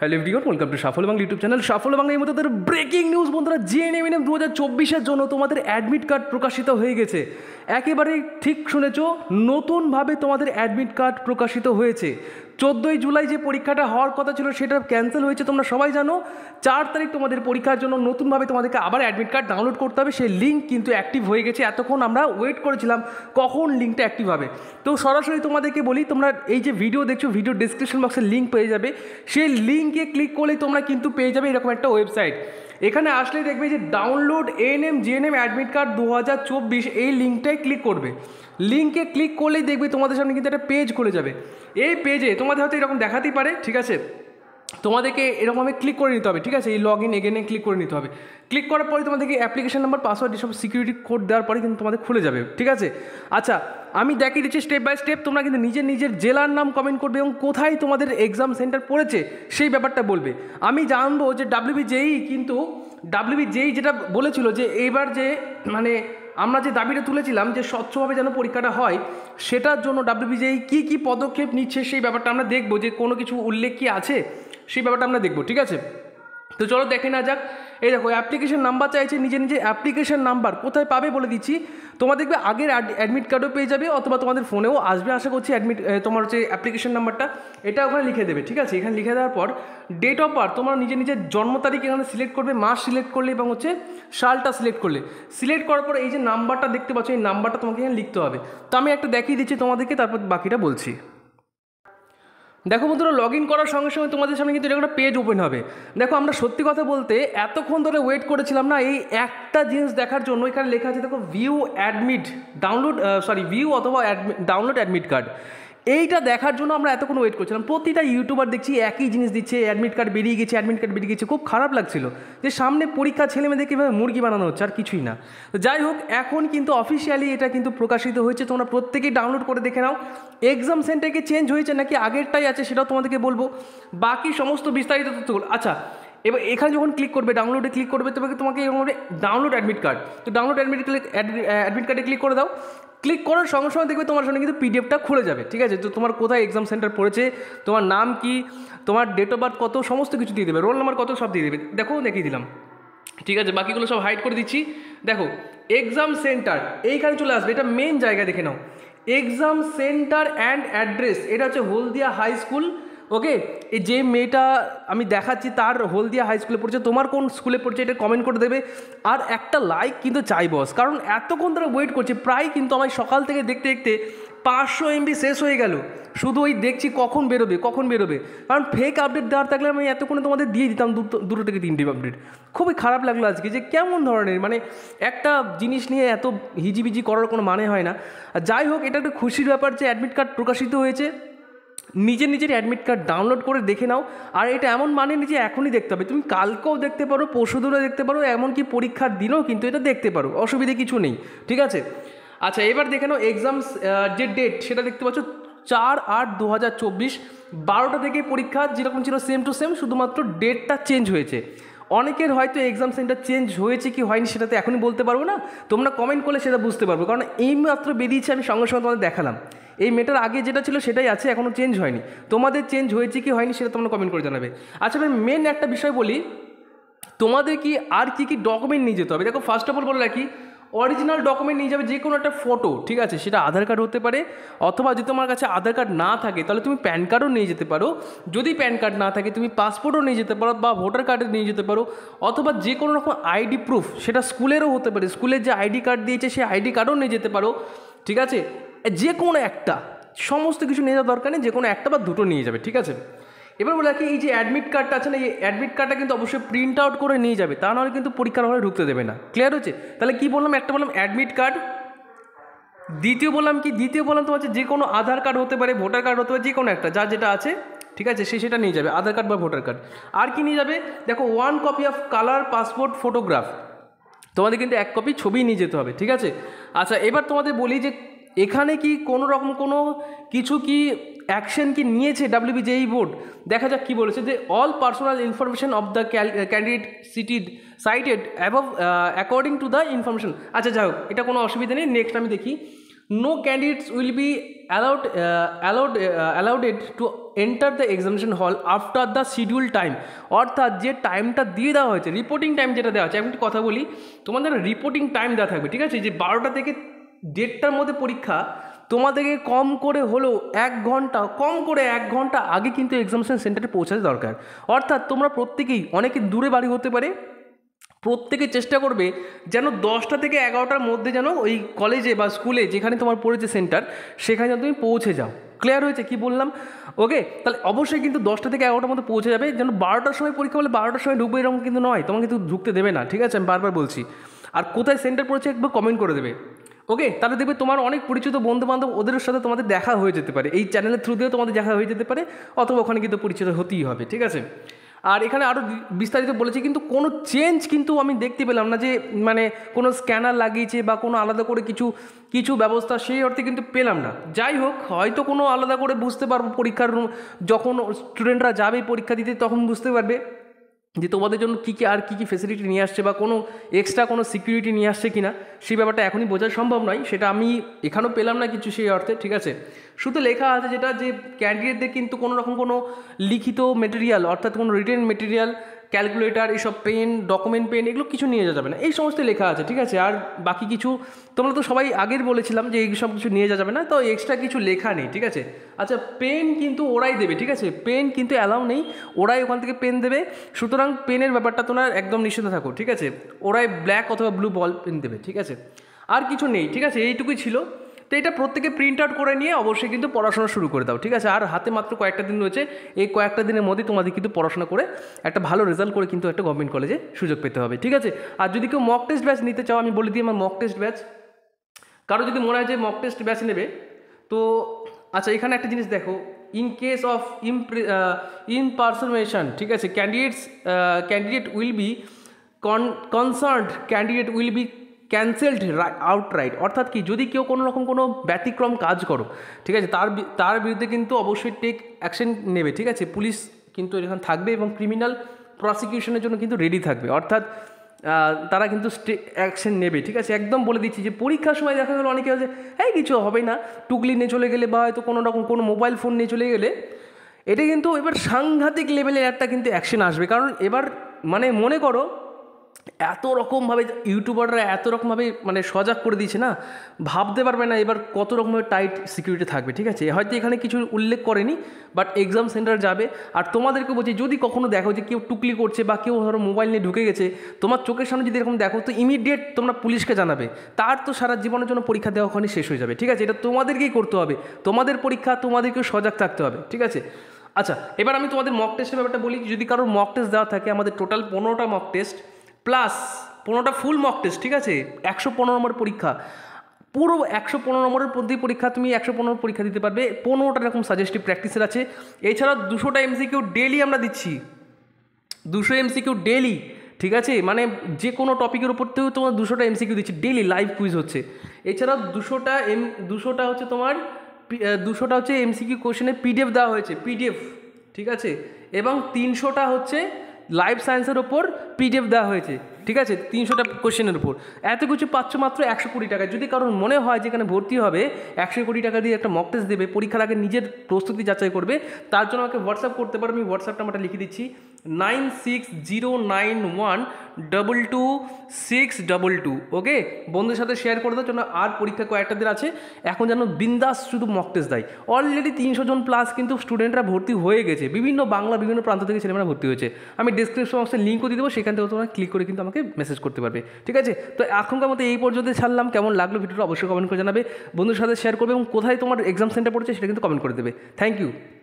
hello everyone welcome to Safal Bangla YouTube channel Safal Bangla এই মধ্যে তাদের ব্রেকিং নিউজ বন্ধুরা জেএনএম দু হাজার চব্বিশের জন্য তোমাদের অ্যাডমিট কার্ড প্রকাশিত হয়ে গেছে একেবারে ঠিক শুনেছ নতুনভাবে তোমাদের অ্যাডমিট কার্ড প্রকাশিত হয়েছে চোদ্দোই জুলাই যে পরীক্ষাটা হওয়ার কথা ছিল সেটা ক্যান্সেল হয়েছে তোমরা সবাই জানো চার তারিখ তোমাদের পরীক্ষার জন্য নতুনভাবে তোমাদেরকে আবার অ্যাডমিট কার্ড ডাউনলোড করতে হবে সেই লিঙ্ক কিন্তু অ্যাক্টিভ হয়ে গেছে এতক্ষণ আমরা ওয়েট করেছিলাম কখন লিঙ্কটা অ্যাক্টিভ হবে তো সরাসরি তোমাদেরকে বলি তোমরা এই যে ভিডিও দেখছো ভিডিও ডিসক্রিপশন বক্সে লিঙ্ক পেয়ে যাবে সেই লিঙ্কে ক্লিক করলেই তোমরা কিন্তু পেয়ে যাবে এরকম একটা ওয়েবসাইট এখানে আসলে দেখবে যে download N M GNM admit card দু হাজার চব্বিশ এই লিঙ্কটায় ক্লিক করবে লিঙ্কে ক্লিক করলেই দেখবে তোমাদের সামনে কিন্তু একটা পেজ খুলে যাবে এই পেজে তোমাদের হয়তো এরকম দেখাতেই পারে ঠিক আছে তোমাদেরকে এরকমভাবে ক্লিক করে নিতে হবে ঠিক আছে এই লগ ইন এগেনে ক্লিক করে নিতে হবে ক্লিক করার পরে তোমাদেরকে অ্যাপ্লিকেশন নাম্বার পাসওয়ার্ড এসব সিকিউরিটি কোড দেওয়ার পরে কিন্তু তোমাদের খুলে যাবে ঠিক আছে আচ্ছা আমি দেখিয়ে দিচ্ছি স্টেপ বাই স্টেপ তোমরা কিন্তু নিজের নিজের জেলার নাম কমেন্ট করবে এবং কোথায় তোমাদের এক্সাম সেন্টার পড়েছে সেই ব্যাপারটা বলবে আমি জানবো যে জেই কিন্তু জেই যেটা বলেছিল যে এইবার যে মানে আমরা যে দাবিটা তুলেছিলাম যে স্বচ্ছভাবে যেন পরীক্ষাটা হয় সেটার জন্য জেই কী কী পদক্ষেপ নিচ্ছে সেই ব্যাপারটা আমরা দেখবো যে কোনো কিছু উল্লেখ কি আছে সেই ব্যাপারটা আমরা দেখব ঠিক আছে তো চলো দেখে না যাক এই দেখো অ্যাপ্লিকেশন নাম্বার চাইছে নিজে নিজে অ্যাপ্লিকেশন নাম্বার কোথায় পাবে বলে দিচ্ছি তোমার দেখবে আগের অ্যাডমিট কার্ডও পেয়ে যাবে অথবা তোমাদের ফোনেও আসবে আশা করছি অ্যাডমিট তোমার হচ্ছে অ্যাপ্লিকেশন নাম্বারটা এটা ওখানে লিখে দেবে ঠিক আছে এখানে লিখে দেওয়ার পর ডেট অফ বার্থ তোমার নিজে নিজের জন্ম তারিখ এখানে সিলেক্ট করবে মাস সিলেক্ট করলে এবং হচ্ছে সালটা সিলেক্ট করলে সিলেক্ট করার পর এই যে নাম্বারটা দেখতে পাচ্ছ এই নাম্বারটা তোমাকে এখানে লিখতে হবে তো আমি একটা দেখিয়ে দিচ্ছি তোমাদেরকে তারপর বাকিটা বলছি দেখো বন্ধুরা লগ ইন করার সঙ্গে সঙ্গে তোমাদের সামনে কিন্তু একটা পেজ ওপেন হবে দেখো আমরা সত্যি কথা বলতে এতক্ষণ ধরে ওয়েট করেছিলাম না এই একটা জিনিস দেখার জন্য এখানে লেখা আছে দেখো view admit download sorry view অথবা ডাউনলোড অ্যাডমিট কার্ড এইটা দেখার জন্য আমরা এতক্ষণ ওয়েট করছিলাম প্রতিটা ইউটিউবার দেখছি একই জিনিস দিচ্ছে অ্যাডমিট কার্ড বেরিয়ে গেছে অ্যাডমিট কার্ড বেরিয়ে গেছে খুব খারাপ লাগছিল যে সামনে পরীক্ষা ছেলেমেয়েদের কীভাবে মুরগি বানানো হচ্ছে আর কিছুই না তো যাই হোক এখন কিন্তু অফিসিয়ালি এটা কিন্তু প্রকাশিত হয়েছে তোমরা প্রত্যেকেই ডাউনলোড করে দেখে নাও এক্সাম সেন্টারকে চেঞ্জ হয়েছে নাকি আগেরটাই আছে সেটাও তোমাদেরকে বলবো বাকি সমস্ত বিস্তারিত তথ্যগুলো আচ্ছা এবার এখানে যখন ক্লিক করবে ডাউনলোডে ক্লিক করবে তোমাকে তোমাকে এরকম ডাউনলোড অ্যাডমিট কার্ড তো ডাউনলোড অ্যাডমিট ক্লিক অ্যাডমিট কার্ডে ক্লিক করে দাও ক্লিক করার সঙ্গে সঙ্গে দেখবে তোমার সঙ্গে কিন্তু পিডিএফটা খুলে যাবে ঠিক আছে তো তোমার কোথায় এক্সাম সেন্টার পড়েছে তোমার নাম কি তোমার ডেট অফ বার্থ কত সমস্ত কিছু দিয়ে দেবে রোল নাম্বার কত সব দিয়ে দেবে দেখো দেখিয়ে দিলাম ঠিক আছে বাকিগুলো সব হাইড করে দিচ্ছি দেখো এক্সাম সেন্টার এইখানে চলে আসবে এটা মেন জায়গা দেখে নাও এক্সাম সেন্টার অ্যান্ড অ্যাড্রেস এটা হচ্ছে হলদিয়া হাই স্কুল ওকে এই যে মেয়েটা আমি দেখাচ্ছি তার হলদিয়া হাই স্কুলে পড়ছে তোমার কোন স্কুলে পড়ছে এটা কমেন্ট করে দেবে আর একটা লাইক কিন্তু চাই বস কারণ এতক্ষণ তারা ওয়েট করছে প্রায় কিন্তু আমার সকাল থেকে দেখতে দেখতে পাঁচশো এমবি শেষ হয়ে গেল শুধু ওই দেখছি কখন বেরোবে কখন বেরোবে কারণ ফেক আপডেট দেওয়ার থাকলে আমি এতক্ষণে তোমাদের দিয়ে দিতাম দুটো থেকে তিনটি আপডেট খুবই খারাপ লাগলো আজকে যে কেমন ধরনের মানে একটা জিনিস নিয়ে এত হিজিবিজি করার কোনো মানে হয় না যাই হোক এটা একটা খুশির ব্যাপার যে অ্যাডমিট কার্ড প্রকাশিত হয়েছে নিজে নিজের অ্যাডমিট কার্ড ডাউনলোড করে দেখে নাও আর এটা এমন মানে নিজে এখনই দেখতে হবে তুমি কালকেও দেখতে পারো পরশুদিনও দেখতে পারো এমনকি পরীক্ষার দিনও কিন্তু এটা দেখতে পারো অসুবিধে কিছু নেই ঠিক আছে আচ্ছা এবার দেখে নাও এক্সাম যে ডেট সেটা দেখতে পাচ্ছ চার আট দু হাজার চব্বিশ বারোটা থেকে পরীক্ষা যেরকম ছিল সেম টু সেম শুধুমাত্র ডেটটা চেঞ্জ হয়েছে অনেকের হয়তো এক্সাম সেন্টার চেঞ্জ হয়েছে কি হয়নি সেটা তো এখনই বলতে পারবো না তোমরা কমেন্ট করলে সেটা বুঝতে পারবো কারণ এইমাত্র বেরিয়েছে আমি সঙ্গে সঙ্গে তোমাদের দেখালাম এই মেটার আগে যেটা ছিল সেটাই আছে এখনও চেঞ্জ হয়নি তোমাদের চেঞ্জ হয়েছে কি হয়নি সেটা তোমরা কমেন্ট করে জানাবে আচ্ছা ভাই মেন একটা বিষয় বলি তোমাদের কি আর কি কি ডকুমেন্ট নিয়ে যেতে হবে দেখো ফার্স্ট অফ অল বলে রাখি অরিজিনাল ডকুমেন্ট নিয়ে যাবে যে কোনো একটা ফটো ঠিক আছে সেটা আধার কার্ড হতে পারে অথবা যদি তোমার কাছে আধার কার্ড না থাকে তাহলে তুমি প্যান কার্ডও নিয়ে যেতে পারো যদি প্যান কার্ড না থাকে তুমি পাসপোর্টও নিয়ে যেতে পারো বা ভোটার কার্ডে নিয়ে যেতে পারো অথবা যে কোনো রকম আইডি প্রুফ সেটা স্কুলেরও হতে পারে স্কুলের যে আইডি কার্ড দিয়েছে সেই আইডি কার্ডও নিয়ে যেতে পারো ঠিক আছে যে কোনো একটা সমস্ত কিছু নিয়ে যাওয়া দরকার নেই যে কোনো একটা বা দুটো নিয়ে যাবে ঠিক আছে এবার বলে রাখি এই যে অ্যাডমিট কার্ডটা আছে না এই অ্যাডমিট কার্ডটা কিন্তু অবশ্যই প্রিন্ট আউট করে নিয়ে যাবে তা নাহলে কিন্তু পরীক্ষার হলে ঢুকতে দেবে না ক্লিয়ার হচ্ছে তাহলে কি বললাম একটা বললাম অ্যাডমিট কার্ড দ্বিতীয় বললাম কি দ্বিতীয় বললাম তোমার হচ্ছে যে কোনো আধার কার্ড হতে পারে ভোটার কার্ড হতে পারে যে কোনো একটা যা যেটা আছে ঠিক আছে সে সেটা নিয়ে যাবে আধার কার্ড বা ভোটার কার্ড আর কি নিয়ে যাবে দেখো one copy of colour passport photograph তোমাদের কিন্তু এক কপি ছবি নিয়ে যেতে হবে ঠিক আছে আচ্ছা এবার তোমাদের বলি যে এখানে কি কোনো রকম কোনো কিছু কি অ্যাকশন কি নিয়েছে ডাব্লিউবিজেই বোর্ড e দেখা যাক কী বলেছে যে all personal information of the candidate cited cited above according to the information আচ্ছা যাই হোক এটা কোনো অসুবিধা নেই নেক্সট আমি দেখি no candidates will be allowed allowed allowed to enter the examination hall after the schedule time অর্থাৎ যে টাইমটা দিয়ে দেওয়া হয়েছে রিপোর্টিং টাইম যেটা দেওয়া হচ্ছে আমি একটু কথা বলি তোমাদের রিপোর্টিং টাইম দেওয়া থাকবে ঠিক আছে যে বারোটা থেকে ডেটটার মধ্যে পরীক্ষা তোমাদেরকে কম করে হলেও এক ঘন্টা কম করে এক ঘন্টা আগে কিন্তু এক্সামিনেশন সেন্টারে পৌঁছাতে দরকার অর্থাৎ তোমরা প্রত্যেকেই অনেকে দূরে বাড়ি হতে পারে প্রত্যেকে চেষ্টা করবে যেন দশটা থেকে এগারোটার মধ্যে যেন ওই কলেজে বা স্কুলে যেখানে তোমার পড়েছে সেন্টার সেখানে যেন তুমি পৌঁছে যাও ক্লিয়ার হয়েছে কি বললাম ওকে তাহলে অবশ্যই কিন্তু দশটা থেকে এগারোটার মধ্যে পৌঁছে যাবে যেন বারোটার সময় পরীক্ষা হলে বারোটার সময় ঢুকবে এরকম কিন্তু নয় তোমাকে কিন্তু ঢুকতে দেবে না ঠিক আছে আমি বারবার বলছি আর কোথায় সেন্টার পড়েছে একবার কমেন্ট করে দেবে ওকে তাহলে দেখবে তোমার অনেক পরিচিত বন্ধু বান্ধব ওদের সাথে তোমাদের দেখা হয়ে যেতে পারে এই চ্যানেলের থ্রু দিয়েও তোমাদের দেখা হয়ে যেতে পারে অথবা ওখানে কিন্তু পরিচিত হতেই হবে ঠিক আছে আর এখানে আরও বিস্তারিত বলেছি কিন্তু কোনো চেঞ্জ কিন্তু আমি দেখতে পেলাম না যে মানে কোনো স্ক্যানার লাগিয়েছে বা কোনো আলাদা করে কিছু কিছু ব্যবস্থা সেই অর্থে কিন্তু পেলাম না যাই হোক হয়তো কোনো আলাদা করে বুঝতে পারবো পরীক্ষার যখন স্টুডেন্টরা যাবে পরীক্ষা দিতে তখন বুঝতে পারবে যে তোমাদের জন্য কী কী আর কী কী ফেসিলিটি নিয়ে আসছে বা কোনো এক্সট্রা কোনো সিকিউরিটি নিয়ে আসছে কি না সেই ব্যাপারটা এখনই বোঝা সম্ভব নয় সেটা আমি এখানেও পেলাম না কিছু সেই অর্থে ঠিক আছে শুধু লেখা আছে যেটা যে ক্যান্ডিডেটদের কিন্তু কোনো রকম কোনো লিখিত মেটেরিয়াল অর্থাৎ কোনো রিটেন মেটেরিয়াল ক্যালকুলেটার এইসব পেন ডকুমেন্ট পেন এগুলো কিছু নিয়ে যাওয়া যাবে না এই সমস্ত লেখা আছে ঠিক আছে আর বাকি কিছু তোমরা তো সবাই আগের বলেছিলাম যে সব কিছু নিয়ে যাওয়া যাবে না তো এক্সট্রা কিছু লেখা নেই ঠিক আছে আচ্ছা পেন কিন্তু ওরাই দেবে ঠিক আছে পেন কিন্তু অ্যালাউ নেই ওরাই ওখান থেকে পেন দেবে সুতরাং পেনের ব্যাপারটা তোমরা একদম নিশ্চিত থাকো ঠিক আছে ওরাই ব্ল্যাক অথবা ব্লু বল পেন দেবে ঠিক আছে আর কিছু নেই ঠিক আছে এইটুকুই ছিল তো এটা প্রত্যেকে প্রিন্ট আউট করে নিয়ে অবশ্যই কিন্তু পড়াশোনা শুরু করে দাও ঠিক আছে আর হাতে মাত্র কয়েকটা দিন রয়েছে এই কয়েকটা দিনের মধ্যে তোমাদের কিন্তু পড়াশোনা করে একটা ভালো রেজাল্ট করে কিন্তু একটা গভর্নমেন্ট কলেজে সুযোগ পেতে হবে ঠিক আছে আর যদি কেউ মক টেস্ট ব্যাচ নিতে চাও আমি বলে দিই আমার মক টেস্ট ব্যাচ কারো যদি মনে হয় যে মক টেস্ট ব্যাচ নেবে তো আচ্ছা এখানে একটা জিনিস দেখো ইন কেস অফ ইমপ্রে ইমপারসনেশন ঠিক আছে ক্যান্ডিডেটস ক্যান্ডিডেট উইল বি কন concerned candidate will be cancelled outright অর্থাৎ কি যদি কেউ কোনো রকম কোনো ব্যতিক্রম কাজ করো ঠিক আছে তার তার বিরুদ্ধে কিন্তু অবশ্যই টেক অ্যাকশন নেবে ঠিক আছে পুলিশ কিন্তু এখানে থাকবে এবং ক্রিমিনাল প্রসিকিউশনের জন্য কিন্তু রেডি থাকবে অর্থাৎ তারা কিন্তু অ্যাকশন নেবে ঠিক আছে একদম বলে দিচ্ছি যে পরীক্ষার সময় দেখা গেলো অনেকে আছে হ্যাঁ কিছু হবে না টুকলি নিয়ে চলে গেলে বা হয়তো কোনো রকম কোনো মোবাইল ফোন নিয়ে চলে গেলে এটা কিন্তু এবার সাংঘাতিক লেভেলের একটা কিন্তু অ্যাকশন আসবে কারণ এবার মানে মনে করো এত রকমভাবে ইউটিউবাররা এত রকমভাবে মানে সজাগ করে দিয়েছে না ভাবতে পারবে না এবার কত রকমভাবে টাইট সিকিউরিটি থাকবে ঠিক আছে হয়তো এখানে কিছু উল্লেখ করেনি বাট এক্সাম সেন্টার যাবে আর তোমাদেরকে বলছি যদি কখনো দেখো যে কেউ টুকলি করছে বা কেউ ধরো মোবাইল নিয়ে ঢুকে গেছে তোমার চোখের সামনে যদি এরকম দেখো তো ইমিডিয়েট তোমরা পুলিশকে জানাবে তার তো সারা জীবনের জন্য পরীক্ষা দেওয়া ওখানে শেষ হয়ে যাবে ঠিক আছে এটা তোমাদেরকেই করতে হবে তোমাদের পরীক্ষা তোমাদেরকেও সজাগ থাকতে হবে ঠিক আছে আচ্ছা এবার আমি তোমাদের মক টেস্টের ব্যাপারটা বলি যদি কারোর মক টেস্ট দেওয়া থাকে আমাদের টোটাল পনেরোটা মক টেস্ট প্লাস পনেরোটা ফুল মক টেস্ট ঠিক আছে একশো পনেরো নম্বর পরীক্ষা পুরো একশো পনেরো নম্বরের প্রতি পরীক্ষা তুমি একশো পনেরো পরীক্ষা দিতে পারবে পনেরোটা এরকম সাজেস্টিভ প্র্যাকটিসের আছে এছাড়া দুশোটা এমসিকিউ ডেলি আমরা দিচ্ছি দুশো এমসিকিউ ডেলি ঠিক আছে মানে যে কোনো টপিকের উপর থেকেও তোমার দুশোটা এমসিকিউ দিচ্ছি ডেলি লাইভ কুইজ হচ্ছে এছাড়া দুশোটা এম দুশোটা হচ্ছে তোমার দুশোটা হচ্ছে এমসিকিউ কোশ্চেনে পিডিএফ দেওয়া হয়েছে পিডিএফ ঠিক আছে এবং তিনশোটা হচ্ছে লাইফ সায়েন্সের ওপর পিডিএফ দেওয়া হয়েছে ঠিক আছে তিনশোটা কোশ্চেনের উপর এত কিছু পাচ্ছ মাত্র একশো কোটি টাকা যদি কারোর মনে হয় যেখানে ভর্তি হবে একশো কোটি টাকা দিয়ে একটা মক টেস্ট দেবে পরীক্ষার আগে নিজের প্রস্তুতি যাচাই করবে তার জন্য আমাকে হোয়াটসঅ্যাপ করতে পারো আমি হোয়াটসঅ্যাপ নাম্বারটা লিখে দিচ্ছি nine six zero nine one double two six double two okay বন্ধুর সাথে শেয়ার করে দাও জন্য আর পরীক্ষা কয়েকটা দিন আছে এখন যেন বিন্দাস শুধু মক দেয় অলরেডি তিনশো জন প্লাস কিন্তু স্টুডেন্টরা ভর্তি হয়ে গেছে বিভিন্ন বাংলা বিভিন্ন প্রান্ত থেকে ছেলেমেয়েরা ভর্তি হয়েছে আমি ডিসক্রিপশন বক্সে লিঙ্কও দিয়ে দেবো সেখান থেকে তোমরা ক্লিক করে কিন্তু আমাকে মেসেজ করতে পারবে ঠিক আছে তো এখনকার মতো এই পর্যন্ত ছাড়লাম কেমন লাগলো ভিডিওটা অবশ্যই কমেন্ট করে জানাবে বন্ধুর সাথে শেয়ার করবে এবং কোথায় তোমার এক্সাম সেন্টার পড়ছে সেটা কিন্তু কমেন্ট করে দেবে থ্যাংক ইউ